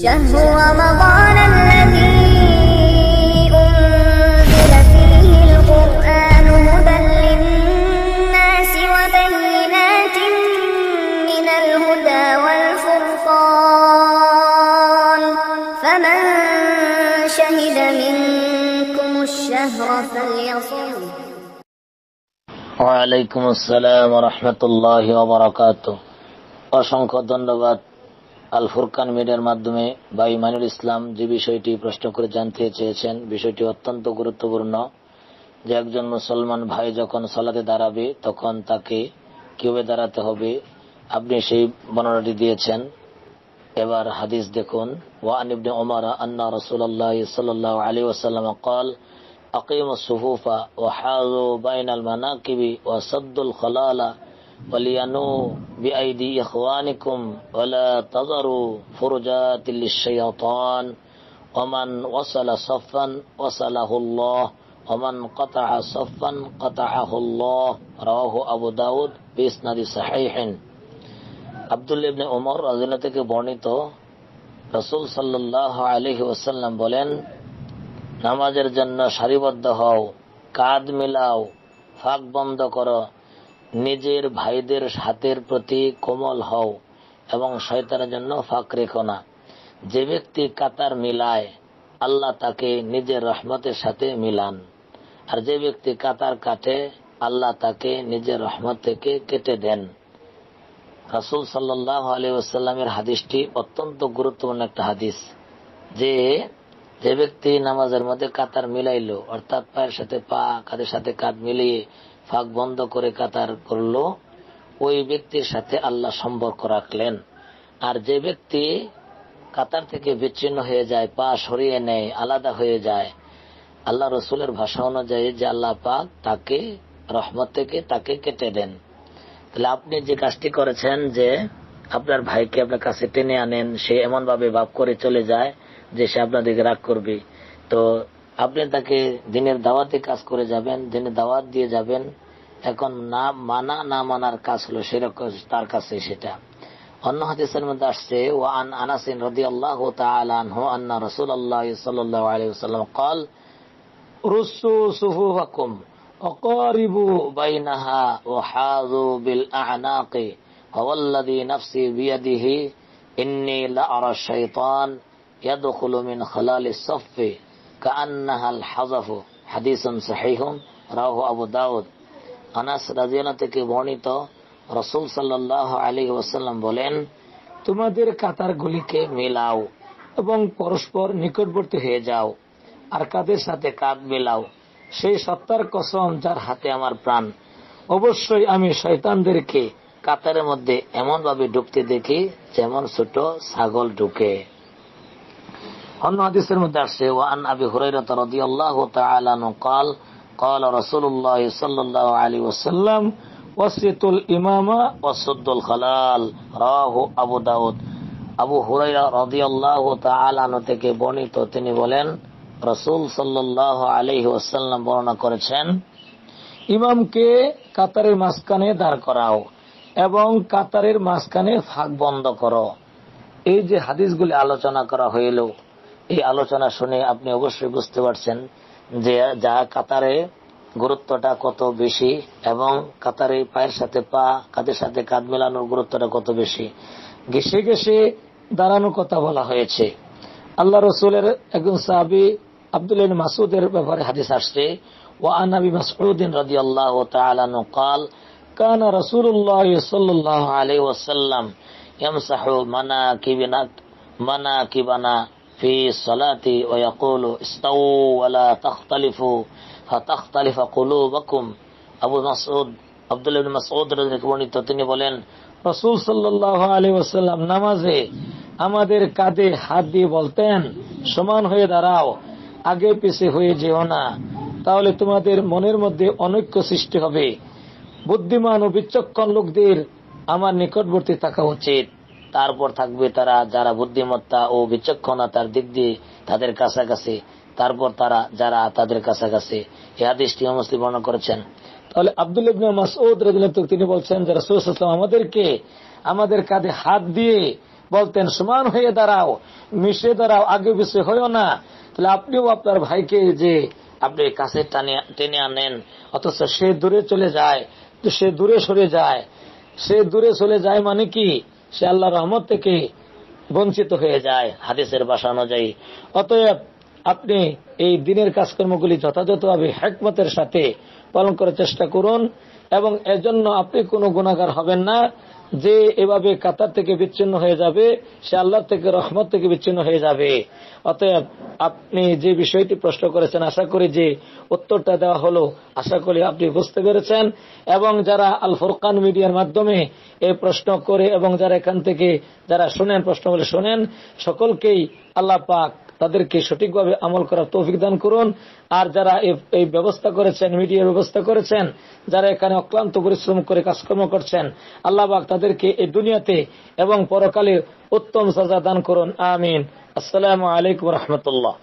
شهر رمضان الذي أنزل فيه القرآن هدى للناس وبينات من الهدى والفرقان فمن شهد منكم الشهر فليصم وعليكم السلام ورحمة الله وبركاته অসংখ্য ধন্যবাদ আল ফুরকান মিডিয়ার মাধ্যমে বা ইমানুল ইসলাম যে বিষয়টি প্রশ্ন করে জানতে চেয়েছেন বিষয়টি অত্যন্ত গুরুত্বপূর্ণ যে একজন মুসলমান ভাই যখন সলাতে দাঁড়াবে তখন তাকে কিভাবে দাঁড়াতে হবে আপনি সেই বর্ণনাটি দিয়েছেন এবার হাদিস দেখুন ওয়ান ইবনে ওমর আন্না রাসূলুল্লাহ সাল্লাল্লাহু আলাইহি ওয়াসাল্লাম قال اقيموا الصفوف وحاذوا بين المناكب وسدوا الخلال ولينوا بأيدي إخوانكم ولا تذروا فرجات للشيطان ومن وصل صفا وصله الله ومن قطع صفا قطعه الله رواه আবু দাউদ বিসনাদি সাহিহিন আব্দুল ইবনে ওমর রাদিয়াল্লাহু থেকে বর্ণিত রসুল সাল্লাল্লাহু আলাইহি ওয়াসাল্লাম বলেন নামাজের জন্য সারিবদ্ধ হও কাদ মিলাও ফাঁক বন্ধ করো নিজের ভাইদের সাথের প্রতি কোমল হও এবং শয়তানের জন্য ফাঁক রেখো না যে ব্যক্তি কাতার মিলায় আল্লাহ তাকে নিজের রহমতের সাথে মিলান আর যে ব্যক্তি কাতার কাটে আল্লাহ তাকে নিজের রহমত থেকে কেটে দেন রাসুল সাল্লাহ আলী হাদিসটি অত্যন্ত গুরুত্বপূর্ণ একটা হাদিস যে যে ব্যক্তি নামাজের মধ্যে কাতার মিলাইল অর্থাৎ পায়ের সাথে পা কাদের সাথে কাঁধ মিলিয়ে ফাঁক বন্ধ করে কাতার করল ওই ব্যক্তির সাথে আল্লাহ সম্পর্ক রাখলেন আর যে ব্যক্তি কাতার থেকে বিচ্ছিন্ন হয়ে যায় পা সরিয়ে নেয় আলাদা হয়ে যায় আল্লাহ রসুলের ভাষা অনুযায়ী যে আল্লাহ পাক তাকে রহমত থেকে তাকে কেটে দেন তাহলে আপনি যে কাজটি করেছেন যে আপনার ভাইকে আপনার কাছে টেনে আনেন সে এমনভাবে ভাব করে চলে যায় যে সে আপনাদেরকে রাগ করবে তো আপনি তাকে দিনের দাওয়াতে কাজ করে যাবেন দিনের দাওয়াত দিয়ে যাবেন এখন না মানা না মানার কাজ হলো সেরকম তার কাছে সেটা অন্য হাদিসের মধ্যে আসছে আন আনাসিন রদি আল্লাহ আন্না রসুল আল্লাহ সাল্লাহ কল রুসু সুফু হকুম অকরিবু বাইনাহা ও হাজু বিল আনাকে হওয়াল্লাদি নফসি বিয়াদিহি ইন্নি লা আরা ইয়াদখুলু মিন কান্নাহাল হাজাফু হাদিসুন সাহিহুন রাহ আবু দাউদ আনাস রাজিয়ানা থেকে বর্ণিত রসুল সাল্লাহ আলী ওসাল্লাম বলেন তোমাদের কাতারগুলিকে মেলাও এবং পরস্পর নিকটবর্তী হয়ে যাও আর কাদের সাথে কাঁধ মেলাও সেই সত্তার কসম যার হাতে আমার প্রাণ অবশ্যই আমি শৈতানদেরকে কাতারের মধ্যে এমনভাবে ঢুকতে দেখি যেমন ছোট ছাগল ঢুকে অন্য হাদিসের মধ্যে আসছে ওয়ান আবি হুরাইরাত রাদিয়াল্লাহু তাআলা আনহু قال قال رسول الله صلى الله عليه وسلم ওয়াসিতুল ইমামা ওয়াসুদ্দুল খালাল রাহু আবু দাউদ আবু হুরাইরা রাদিয়াল্লাহু তাআলা আনহু থেকে বর্ণিত তিনি বলেন রাসূল সাল্লাল্লাহু আলাইহি ওয়াসাল্লাম বর্ণনা করেছেন ইমামকে কাতারের মাঝখানে দাঁড় করাও এবং কাতারের মাঝখানে ফাঁক বন্ধ করো এই যে হাদিসগুলি আলোচনা করা হইল এই আলোচনা শুনে আপনি অবশ্যই বুঝতে পারছেন যে যা কাতারে গুরুত্বটা কত বেশি এবং কাতারে পায়ের সাথে পা কাঁধের সাথে কাঁধ মেলানোর গুরুত্বটা কত বেশি ঘেসে ঘেসে দাঁড়ানোর কথা বলা হয়েছে আল্লাহ রসুলের একজন সাহাবি আব্দুল মাসুদের ব্যাপারে হাদিস আসছে ও আনাবি মাসুদ্দিন রাজি আল্লাহ কাল عنه قال كان رسول الله صلى الله عليه وسلم يمسح مناكبنا مناكبنا في صلاتي ويقول استووا ولا تختلفوا فتختلف قلوبكم আবু الله بن مسعود رضي الله عنه তিনি বলেন রাসূল সাল্লাল্লাহু আলাইহি ওয়াসাল্লাম নামাজে আমাদের কাঁধে হাত দিয়ে বলতেন সমান হয়ে দাঁড়াও আগে পিছে হয়ে যেও না তাহলে তোমাদের মনের মধ্যে অনৈক্য সৃষ্টি হবে বুদ্ধিমান ও বিচক্ষণ লোকদের আমার নিকটবর্তী থাকা উচিত তারপর থাকবে তারা যারা বুদ্ধিমত্তা ও বিচক্ষণতার দিক দিয়ে তাদের কাছাকাছি তারপর তারা যারা তাদের কাছাকাছি এ আদেশটি বর্ণনা করেছেন তাহলে আব্দুল মাসউদ তিনি বলছেন যারা রাসূলুল্লাহ আমাদেরকে আমাদের কাঁধে হাত দিয়ে বলতেন সমান হয়ে দাঁড়াও মিশে দাঁড়াও আগে পিছিয়ে হইও না তাহলে আপনিও আপনার ভাইকে যে আপনি কাছে টেনে আনেন অথচ সে দূরে চলে যায় তো সে দূরে সরে যায় সে দূরে চলে যায় মানে কি সে আল্লাহ রহমত থেকে বঞ্চিত হয়ে যায় হাদিসের বাসা অনুযায়ী অতএব আপনি এই দিনের কাজকর্মগুলি যথাযথভাবে হ্যাকমতের সাথে পালন করার চেষ্টা করুন এবং এজন্য আপনি কোনো গুণাগার হবেন না যে এভাবে কাতার থেকে বিচ্ছিন্ন হয়ে যাবে সে আল্লাহর থেকে রহমত থেকে বিচ্ছিন্ন হয়ে যাবে অতএব আপনি যে বিষয়টি প্রশ্ন করেছেন আশা করি যে উত্তরটা দেওয়া হলো আশা করি আপনি বুঝতে পেরেছেন এবং যারা আল ফোরকান মিডিয়ার মাধ্যমে এই প্রশ্ন করে এবং যারা এখান থেকে যারা শোনেন প্রশ্নগুলি শোনেন সকলকেই আল্লাহ পাক তাদেরকে সঠিকভাবে আমল করার তৌফিক দান করুন আর যারা এই ব্যবস্থা করেছেন মিডিয়ার ব্যবস্থা করেছেন যারা এখানে অক্লান্ত পরিশ্রম করে কাজকর্ম করছেন আল্লাহবাক তাদেরকে এই দুনিয়াতে এবং পরকালে উত্তম সাজা দান করুন আমিন আসসালামু আলাইকুম রহমতুল্লাহ